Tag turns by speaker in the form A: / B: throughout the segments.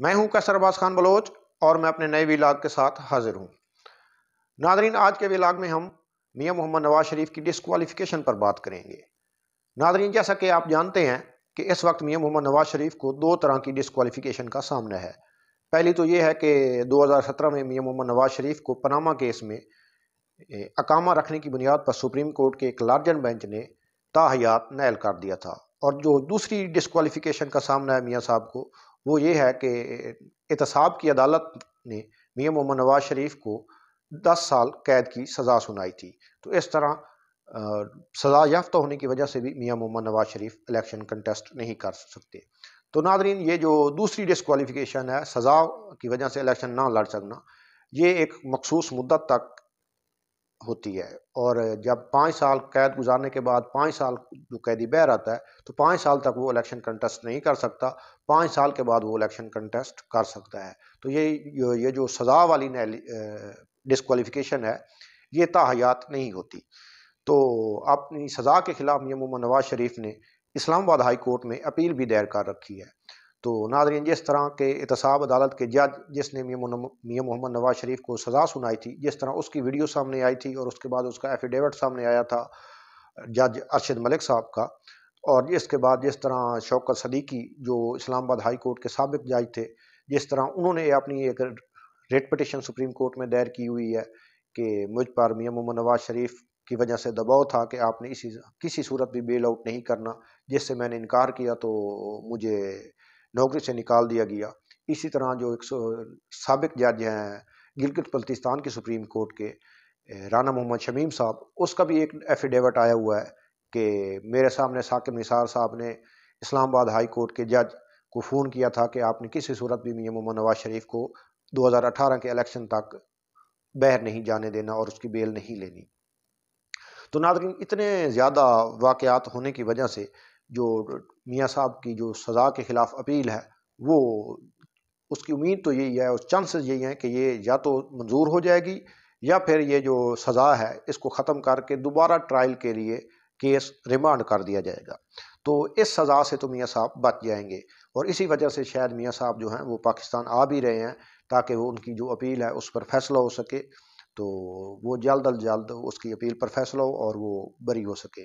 A: मैं हूं कैसर अब्बास खान बलोच और मैं अपने नए विलाग के साथ हाजिर हूं नादरीन आज के विलाग में हम मियां मोहम्मद नवाज शरीफ की डिसकॉलीफिकेशन पर बात करेंगे नादरीन जैसा कि आप जानते हैं कि इस वक्त मियां मोहम्मद नवाज शरीफ को दो तरह की डिसकॉलीफिकेशन का सामना है पहली तो ये है कि सत्रह में मियाँ मोहम्मद नवाज शरीफ को पनामा केस में अकामा रखने की बुनियाद पर सुप्रीम कोर्ट के एक लार्जन बेंच ने ताहयात नैल कर दिया था और जो दूसरी डिसकॉलीफ़िकेशन का सामना है मियाँ साहब को वो ये है कि एहतसाब की अदालत ने मियाँ मोहम्मद नवाज शरीफ को दस साल कैद की सज़ा सुनाई थी तो इस तरह सज़ा याफ्ता होने की वजह से भी मियाँ मोहम्मद नवाज शरीफ इलेक्शन कंटेस्ट नहीं कर सकते तो नादरीन ये जो दूसरी डिसकॉलीफिकेशन है सज़ा की वजह से इलेक्शन ना लड़ सकना ये एक मखसूस मुद्दत तक होती है और जब पाँच साल कैद गुजारने के बाद पाँच साल जो कैदी बह रहता है तो पाँच साल तक वो इलेक्शन कंटेस्ट नहीं कर सकता पाँच साल के बाद वो इलेक्शन कंटेस्ट कर सकता है तो ये ये जो सज़ा वाली डिसकॉलीफिकेशन है ये ताहायात नहीं होती तो अपनी सज़ा के ख़िलाफ़ यमूमा नवाज़ शरीफ ने इस्लामाबाद हाई कोर्ट में अपील भी दायर कर रखी है तो नादरीन जिस तरह के एहतसाब अदालत के जज जिसने मियाँ मोहम्मद नवाज शरीफ को सज़ा सुनाई थी जिस तरह उसकी वीडियो सामने आई थी और उसके बाद उसका एफिडेविट सामने आया था जज अरशद मलिक साहब का और इसके बाद जिस तरह शौकत सदीकी जो इस्लामाबाद हाई कोर्ट के सबक जज थे जिस तरह उन्होंने अपनी एक रेट पटिशन सुप्रीम कोर्ट में दायर की हुई है कि मुझ पर मियाँ मोहम्मद नवाज शरीफ की वजह से दबाव था कि आपने इसी किसी सूरत भी बेल आउट नहीं करना जिससे मैंने इनकार किया तो मुझे नौकरी से निकाल दिया गया इसी तरह जो एक सबक जज हैं गिलगित बल्तिस्तान के सुप्रीम कोर्ट के राना मोहम्मद शमीम साहब उसका भी एक एफिडेविट आया हुआ है कि मेरे सामने साकिब निसार साहब ने इस्लामाबाद हाई कोर्ट के जज को फ़ोन किया था कि आपने किसी सूरत भी मियाँ मोहम्मद नवाज शरीफ को 2018 के इलेक्शन तक बहर नहीं जाने देना और उसकी बेल नहीं लेनी तो नादरी इतने ज़्यादा वाक़ात होने की वजह से जो मियाँ साहब की जो सज़ा के ख़िलाफ़ अपील है वो उसकी उम्मीद तो यही है और चांसेस यही हैं कि ये या तो मंजूर हो जाएगी या फिर ये जो सज़ा है इसको ख़त्म करके दोबारा ट्रायल के लिए केस रिमांड कर दिया जाएगा तो इस सज़ा से तो मियाँ साहब बच जाएंगे और इसी वजह से शायद मियाँ साहब जो हैं वो पाकिस्तान आ भी रहे हैं ताकि वो उनकी जो अपील है उस पर फैसला हो सके तो वो जल्द अज जल्द उसकी अपील पर फैसला हो और वो बरी हो सके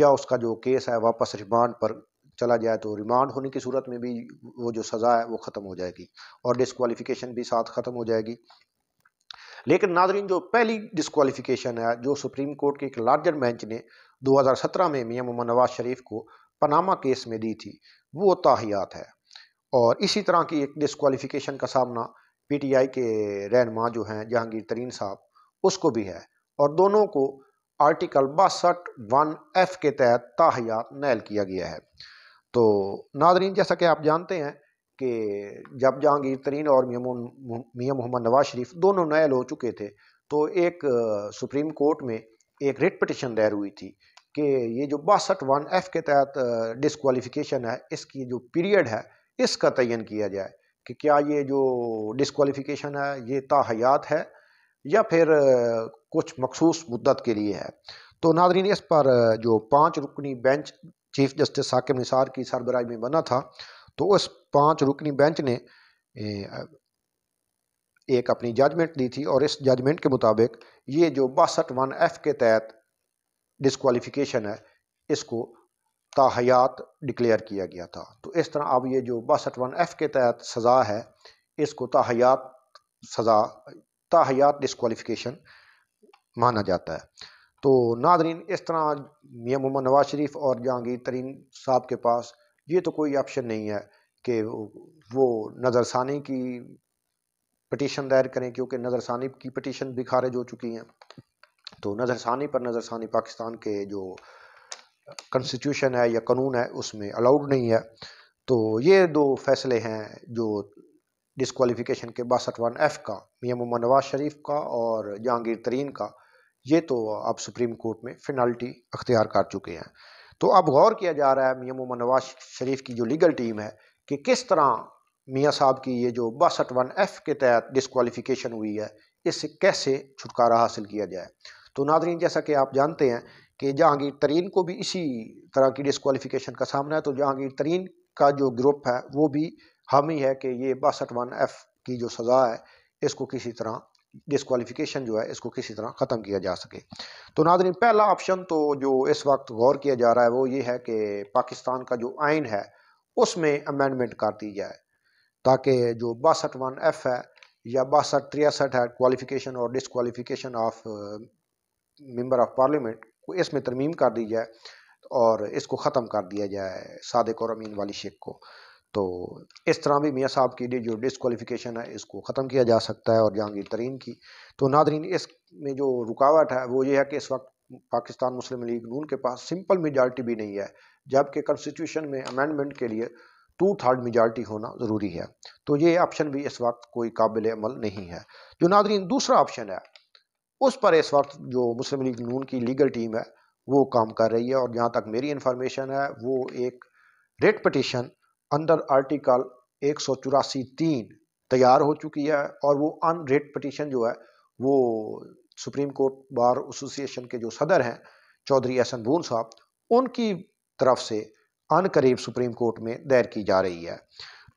A: या उसका जो केस है वापस रिमांड पर चला जाए तो रिमांड होने की सूरत में भी वो जो सज़ा है वो ख़त्म हो जाएगी और डिसक्वालिफिकेशन भी साथ ख़त्म हो जाएगी लेकिन नाजरीन जो पहली डिसक्वालिफिकेशन है जो सुप्रीम कोर्ट के एक लार्जर बेंच ने 2017 में मियाँ मोहम्मद नवाज शरीफ को पनामा केस में दी थी वो ताहियात है और इसी तरह की एक डिसक्वालिफिकेशन का सामना पीटीआई के रहनमा जो हैं जहांगीर तरीन साहब उसको भी है और दोनों को आर्टिकल बासठ वन एफ के तहत ताहिया नैल किया गया है तो नादरीन जैसा कि आप जानते हैं कि जब जहांगीर तरीन और मियाँ मोहम्मद नवाज शरीफ दोनों नैल हो चुके थे तो एक सुप्रीम कोर्ट में एक रिट पटिशन दायर हुई थी कि ये जो बासठ वन एफ़ के तहत डिसकॉलीफिकेशन है इसकी जो पीरियड है इसका तयन किया जाए कि क्या ये जो डिसकॉलीफिकेशन है ये ताहयात है या फिर कुछ मखसूस मुद्दत के लिए है तो नादरीन इस पर जो पाँच रुकनी bench chief justice Saqib Nisar की सरबराही में बना था तो उस पाँच रुकनी बेंच ने एक अपनी जजमेंट दी थी और इस जजमेंट के मुताबिक ये जो बासठ वन एफ़ के तहत डिसकॉलीफिकेशन है इसको ताहयात डिक्लेयर किया गया था तो इस तरह अब ये जो बासठ वन एफ़ के तहत सज़ा है इसको ताहयात सज़ा ताहयात डिस्कवालिफ़िकेशन माना जाता है तो नादरीन इस तरह यमूमा नवाज शरीफ और जहांगीर तरीन साहब के पास ये तो कोई ऑप्शन नहीं है कि वो नज़रसानी की पटिशन दायर करें क्योंकि नज़रसानी की पटिशन भी खारिज हो चुकी हैं तो नज़रसानी पर नज़रसानी पाकिस्तान के जो कॉन्स्टिट्यूशन है या कानून है उसमें अलाउड नहीं है तो ये दो फैसले हैं जो डिसकॉलीफिकेशन के बासठ वन एफ़ का मियाम मोहम्मद नवाज शरीफ का और जहांगीर तरीन का ये तो अब सुप्रीम कोर्ट में फिनल्टी अख्तियार कर चुके हैं तो अब गौर किया जा रहा है मियाम मोहम्मद नवाज शरीफ की जो लीगल टीम है कि किस तरह मियाँ साहब की ये जो बासठ वन एफ़ के तहत डिसकॉलीफिकेशन हुई है इससे कैसे छुटकारा हासिल किया जाए तो नादरीन जैसा कि आप जानते हैं कि जहांगीर तरीन को भी इसी तरह की डिसकॉलीफिकेशन का सामना है तो जहांगीर तरीन का जो ग्रुप है वो भी हामी है कि ये बासठ वन एफ़ की जो सज़ा है इसको किसी तरह डिसकॉलीफिकेशन जो है इसको किसी तरह ख़त्म किया जा सके तो नाजरीन पहला ऑप्शन तो जो इस वक्त गौर किया जा रहा है वो ये है कि पाकिस्तान का जो आइन है उसमें अमेंडमेंट कर दी जाए ताकि जो बासठ वन एफ़ है या बासठ तिरसठ है क्वालिफिकेशन और disqualification of member of parliament को इसमें तरमीम कर दी जाए और इसको ख़त्म कर दिया जाए सादक और अमीन वाली शेख को तो इस तरह भी मियाँ साहब की जो डिसकॉलीफिकेशन है इसको ख़त्म किया जा सकता है और जहांगीर तरीन की तो नादरीन इस में जो रुकावट है वो ये है कि इस वक्त पाकिस्तान मुस्लिम लीग नून के पास सिंपल मेजार्टी भी नहीं है जबकि कॉन्स्टिट्यूशन में अमेंडमेंट के लिए टू थर्ड मेजार्टी होना ज़रूरी है तो ये ऑप्शन भी इस वक्त कोई काबिल अमल नहीं है जो नादरीन दूसरा ऑप्शन है उस पर इस वक्त जो मुस्लिम लीग नून की लीगल टीम है वो काम कर रही है और जहाँ तक मेरी इन्फॉर्मेशन है वो एक रेट पटिशन अंडर आर्टिकल एक सौ चौरासी तीन तैयार हो चुकी है और वो अन रेट पटिशन जो है वो सुप्रीम कोर्ट बार एसोसिएशन के जो सदर हैं चौधरी एहसन बून साहब उनकी तरफ से अन करीब सुप्रीम कोर्ट में दायर की जा रही है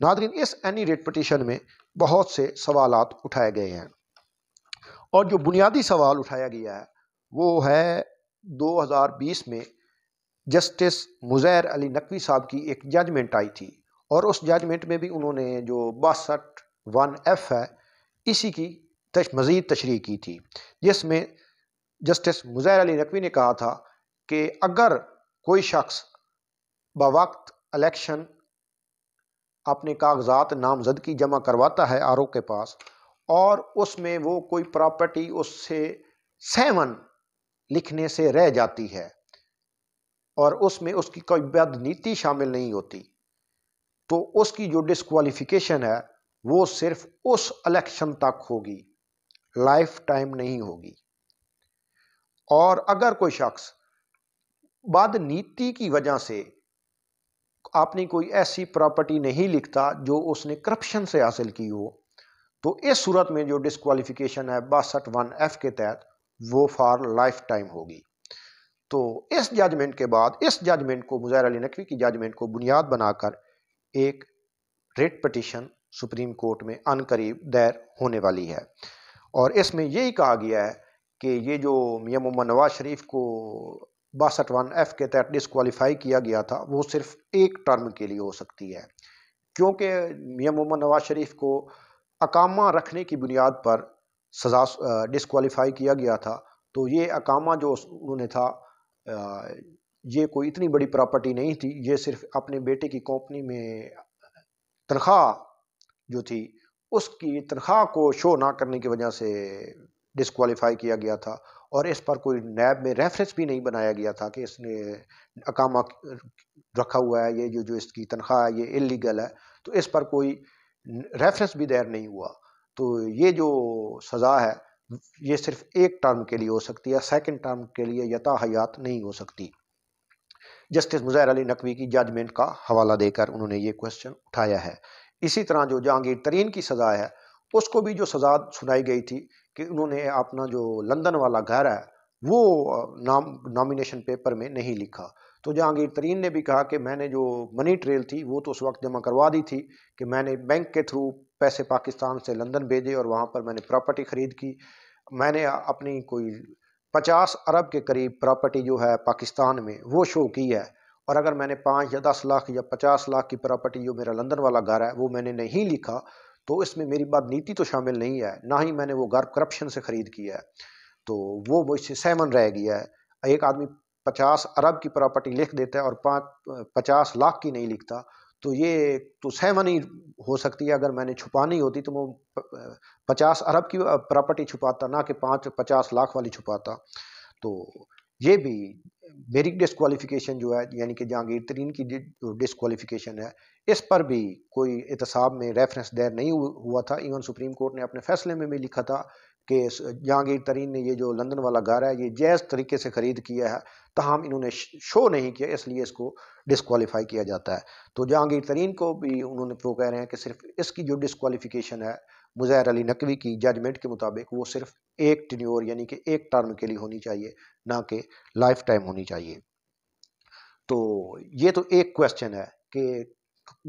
A: नादरीन इस एनी रेट पटिशन में बहुत से सवाल उठाए गए हैं और जो बुनियादी सवाल उठाया गया है वो है 2020 में जस्टिस मुजैर अली नकवी साहब की एक जजमेंट आई थी और उस जजमेंट में भी उन्होंने जो बासठ वन एफ़ है इसी की तश, मज़ीद तशरी की थी जिसमें जस्टिस मुजैर अली नकवी ने कहा था कि अगर कोई शख्स बवक्त इलेक्शन अपने कागजात नामजदगी जमा करवाता है आर के पास और उसमें वो कोई प्रॉपर्टी उससे सेवन लिखने से रह जाती है और उसमें उसकी कोई बदनीति शामिल नहीं होती तो उसकी जो डिस्कवालिफिकेशन है वो सिर्फ उस इलेक्शन तक होगी लाइफ टाइम नहीं होगी और अगर कोई शख्स बाद नीति की वजह से आपने कोई ऐसी प्रॉपर्टी नहीं लिखता जो उसने करप्शन से हासिल की हो तो इस सूरत में जो डिस्कवालिफिकेशन है बासठ वन एफ के तहत वो फॉर लाइफ टाइम होगी तो इस जजमेंट के बाद इस जजमेंट को मुजैर अली नकवी की जजमेंट को बुनियाद बनाकर एक रेट पटिशन सुप्रीम कोर्ट में अनकरीब दायर होने वाली है और इसमें यही कहा गया है कि ये जो मियाँ मोहम्मद नवाज शरीफ को बासठ वन एफ़ के तहत डिसकॉलीफाई किया गया था वो सिर्फ एक टर्म के लिए हो सकती है क्योंकि मियाँ मोहम्मद नवाज शरीफ को अकामा रखने की बुनियाद पर सजा डिसकॉलीफाई किया गया था तो ये अकामा जो उन्होंने था ये कोई इतनी बड़ी प्रॉपर्टी नहीं थी ये सिर्फ अपने बेटे की कंपनी में तनख्वाह जो थी उसकी तनख्वाह को शो ना करने की वजह से डिसक्वालीफाई किया गया था और इस पर कोई नैब में रेफरेंस भी नहीं बनाया गया था कि इसने अकामा रखा हुआ है ये जो जो इसकी तनख्वाह है ये इलीगल है तो इस पर कोई रेफरेंस भी दायर नहीं हुआ तो ये जो सज़ा है ये सिर्फ एक टर्म के लिए हो सकती है सेकंड टर्म के लिए यथा हयात नहीं हो सकती जस्टिस मुजहर अली नकवी की जजमेंट का हवाला देकर उन्होंने ये क्वेश्चन उठाया है इसी तरह जो जहांगीर तरीन की सज़ा है उसको भी जो सज़ा सुनाई गई थी कि उन्होंने अपना जो लंदन वाला घर है वो नाम नॉमिनेशन पेपर में नहीं लिखा तो जहांगीर तरीन ने भी कहा कि मैंने जो मनी ट्रेल थी वो तो उस वक्त जमा करवा दी थी कि मैंने बैंक के थ्रू पैसे पाकिस्तान से लंदन भेजे और वहाँ पर मैंने प्रॉपर्टी ख़रीद की मैंने अपनी कोई पचास अरब के करीब प्रॉपर्टी जो है पाकिस्तान में वो शो की है और अगर मैंने पाँच या दस लाख या पचास लाख की प्रॉपर्टी जो मेरा लंदन वाला घर है वो मैंने नहीं लिखा तो इसमें मेरी बात नीति तो शामिल नहीं है ना ही मैंने वो घर करप्शन से ख़रीद किया है तो वो मुझसे सहमन रह गया है एक आदमी पचास अरब की प्रॉपर्टी लिख देता है और पाँच पचास लाख की नहीं लिखता तो ये तो सहमनी हो सकती है अगर मैंने छुपानी होती तो वो पचास अरब की प्रॉपर्टी छुपाता ना कि पाँच पचास लाख वाली छुपाता तो ये भी मेरी डिसक्वालिफ़िकेशन जो है यानी कि जहांगीर तरीन की डिसक्वालिफ़िकेशन है इस पर भी कोई एहतसाब में रेफरेंस दैर नहीं हुआ था इवन सुप्रीम कोर्ट ने अपने फैसले में भी लिखा था कि जहांगीर तरीन ने ये जो लंदन वाला घर है ये जैज़ तरीके से ख़रीद किया है तहम इन्होंने शो नहीं किया इसलिए इसको डिसकॉलीफाई किया जाता है तो जहांगीर तरीन को भी उन्होंने वो कह रहे हैं कि सिर्फ इसकी जो डिसकॉलीफिकेशन है मुजहर अली नकवी की जजमेंट के मुताबिक वो सिर्फ एक टिन्योर यानी कि एक टर्म के लिए होनी चाहिए ना कि लाइफ टाइम होनी चाहिए तो ये तो एक क्वेश्चन है कि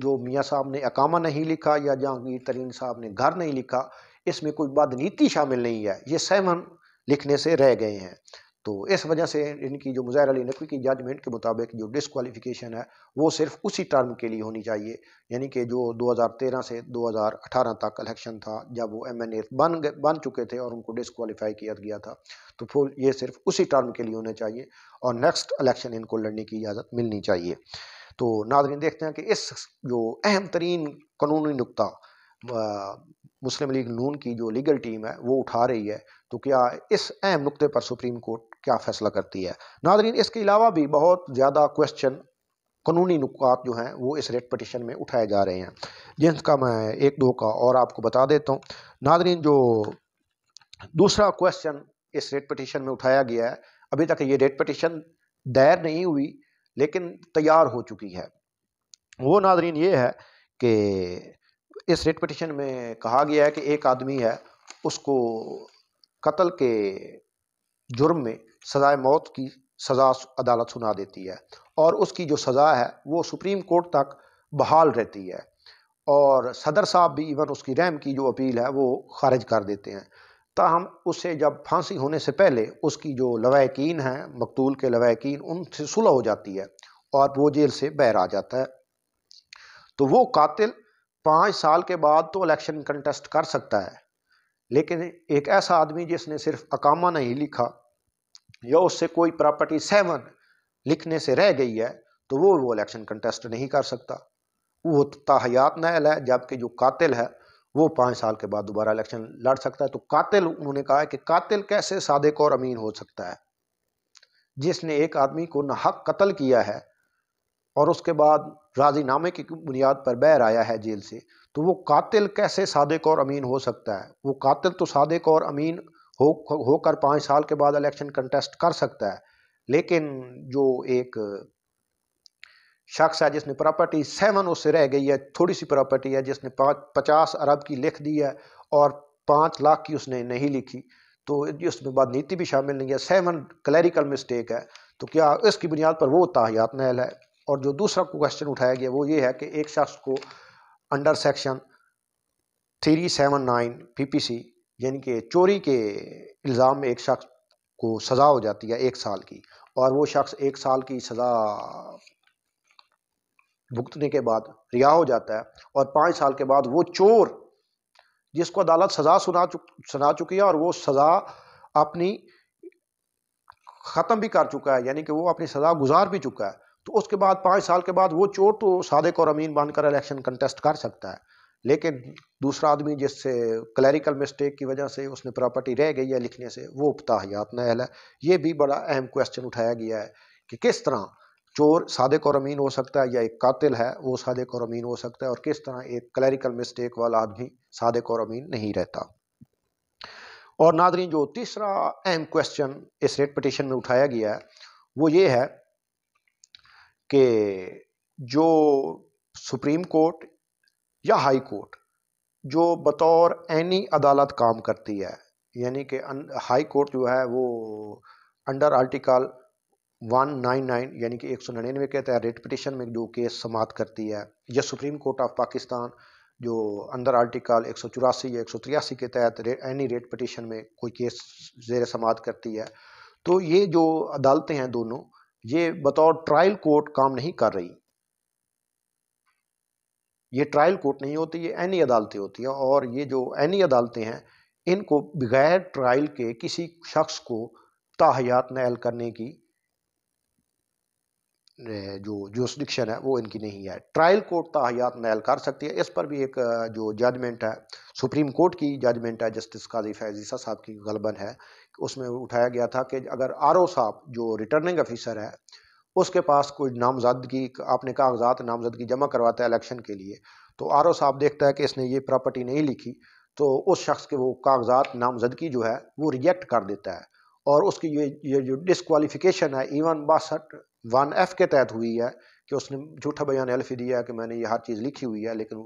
A: जो मियाँ साहब ने अकामा नहीं लिखा या जहांगीर तरीन साहब ने घर नहीं लिखा इसमें कोई नीति शामिल नहीं है ये सहमन लिखने से रह गए हैं तो इस वजह से इनकी जो मुजहर अली नकवी की जजमेंट के मुताबिक जो डिसकॉलीफिकेशन है वो सिर्फ उसी टर्म के लिए होनी चाहिए यानी कि जो 2013 से 2018 तक इलेक्शन था जब वो एम एन ए बन बन चुके थे और उनको डिसकॉलीफाई किया गया था तो फुल ये सिर्फ उसी टर्म के लिए होने चाहिए और नेक्स्ट इलेक्शन इनको लड़ने की इजाज़त मिलनी चाहिए तो नाजरीन देखते हैं कि इस जो अहम तरीन कानूनी नुकता मुस्लिम लीग नून की जो लीगल टीम है वो उठा रही है तो क्या इस अहम नुकते पर सुप्रीम कोर्ट क्या फैसला करती है नादरीन इसके अलावा भी बहुत ज़्यादा क्वेश्चन कानूनी नुकात जो हैं वो इस रेट पटिशन में उठाए जा रहे हैं जिनका मैं एक दो का और आपको बता देता हूँ नादरीन जो दूसरा क्वेश्चन इस रेट पटिशन में उठाया गया है अभी तक ये रेट पटिशन दायर नहीं हुई लेकिन तैयार हो चुकी है वो नादरीन ये है कि इस रिट पटिशन में कहा गया है कि एक आदमी है उसको कत्ल के जुर्म में सजाए मौत की सज़ा अदालत सुना देती है और उसकी जो सज़ा है वो सुप्रीम कोर्ट तक बहाल रहती है और सदर साहब भी इवन उसकी रैम की जो अपील है वो खारिज कर देते हैं ताहम उसे जब फांसी होने से पहले उसकी जो लवाकिन हैं मकतूल के लवाकिन उनसे सुलह हो जाती है और वो जेल से बहर आ जाता है तो वो कातिल पाँच साल के बाद तो इलेक्शन कंटेस्ट कर सकता है लेकिन एक ऐसा आदमी जिसने सिर्फ अकामा नहीं लिखा या उससे कोई प्रॉपर्टी सेवन लिखने से रह गई है तो वो वो इलेक्शन कंटेस्ट नहीं कर सकता वो ताहयात नहल है जबकि जो कातिल है वो पाँच साल के बाद दोबारा इलेक्शन लड़ सकता है तो कातिल उन्होंने कहा है कि कातिल कैसे सादे और अमीन हो सकता है जिसने एक आदमी को नाहक कत्ल किया है और उसके बाद राजीनामे की बुनियाद पर बैर आया है जेल से तो वो कातिल कैसे सादक और अमीन हो सकता है वो कातिल तो सादक और अमीन हो होकर पाँच साल के बाद इलेक्शन कंटेस्ट कर सकता है लेकिन जो एक शख्स है जिसने प्रॉपर्टी सेवन उससे रह गई है थोड़ी सी प्रॉपर्टी है जिसने पाँच पचास अरब की लिख दी है और पाँच लाख की उसने नहीं लिखी तो उसमें बाद नीति भी शामिल नहीं है सेवन क्लैरिकल मिस्टेक है तो क्या इसकी बुनियाद पर वो ताहियात नहल है और जो दूसरा क्वेश्चन उठाया गया वो ये है कि एक शख्स को under section three seven nine P P C यानी कि चोरी के इल्ज़ाम में एक शख्स को सज़ा हो जाती है एक साल की और वो शख्स एक साल की सज़ा भुगतने के बाद रिहा हो जाता है और पाँच साल के बाद वो चोर जिसको अदालत सज़ा सुना चुक सुना चुकी है और वो सज़ा अपनी ख़त्म भी कर चुका है यानी कि वो अपनी सज़ा गुजार भी चुका है तो उसके बाद पाँच साल के बाद वो चोर तो सादक और अमीन बनकर इलेक्शन कंटेस्ट कर सकता है लेकिन दूसरा आदमी जिससे क्लैरिकल मिस्टेक की वजह से उसने प्रॉपर्टी रह गई है लिखने से वो हयात नहल है ये भी बड़ा अहम क्वेश्चन उठाया गया है कि किस तरह चोर सादक और अमीन हो सकता है या एक कातिल है वो सादक और अमीन हो सकता है और किस तरह एक क्लैरिकल मिस्टेक वाला आदमी सादक और अमीन नहीं रहता और नादरीन जो तीसरा अहम क्वेश्चन इस रेट पटिशन में उठाया गया है वो ये है कि जो सुप्रीम कोर्ट या हाई कोर्ट जो बतौर एनी अदालत काम करती है यानी कि हाई कोर्ट जो है वो अंडर आर्टिकल 199 यानी कि एक सौ के तहत रेट पिटिशन में जो केस समाप्त करती है या सुप्रीम कोर्ट ऑफ पाकिस्तान जो अंडर आर्टिकल एक सौ चौरासी या एक सौ के तहत रे, एनी रेट पिटिशन में कोई केस जेर समाप्त करती है तो ये जो अदालतें हैं दोनों ये बतौर ट्रायल कोर्ट काम नहीं कर रही ये ट्रायल कोर्ट नहीं होती ये एनी अदालतें होती हैं और ये जो एनी अदालतें हैं इनको बगैर ट्रायल के किसी शख्स को ताहयात नैल करने की जो जोसडिक्शन है वो इनकी नहीं है ट्रायल कोर्ट ताहयात नायल कर सकती है इस पर भी एक जो जजमेंट है सुप्रीम कोर्ट की जजमेंट है जस्टिस काजी फैजीसा साहब की गलबन है उसमें उठाया गया था कि अगर आर ओ साहब जो रिटर्निंग ऑफिसर है उसके पास कोई नामजदगी आपने कागजात नामजदगी जमा करवाता है इलेक्शन के लिए तो आर ओ साहब देखता है कि इसने ये प्रॉपर्टी नहीं लिखी तो उस शख्स के वो कागजात नामजदगी जो है वो रिजेक्ट कर देता है और उसकी ये ये जो डिसकॉलीफिकेशन है इवन बासठ वन एफ के तहत हुई है कि उसने झूठा बयान एल्फी दिया e है कि मैंने ये हर चीज़ लिखी हुई है लेकिन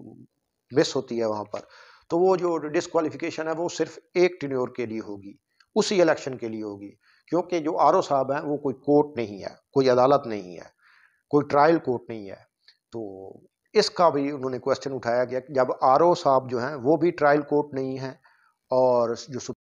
A: मिस होती है वहाँ पर तो वो जो डिसकॉलीफिकेशन है वो सिर्फ एक टिन्योर के लिए होगी उसी इलेक्शन के लिए होगी क्योंकि जो आर साहब हैं वो कोई कोर्ट नहीं है कोई अदालत नहीं है कोई ट्रायल कोर्ट नहीं है तो इसका भी उन्होंने क्वेश्चन उठाया गया जब आर साहब जो हैं वो भी ट्रायल कोर्ट नहीं है और जो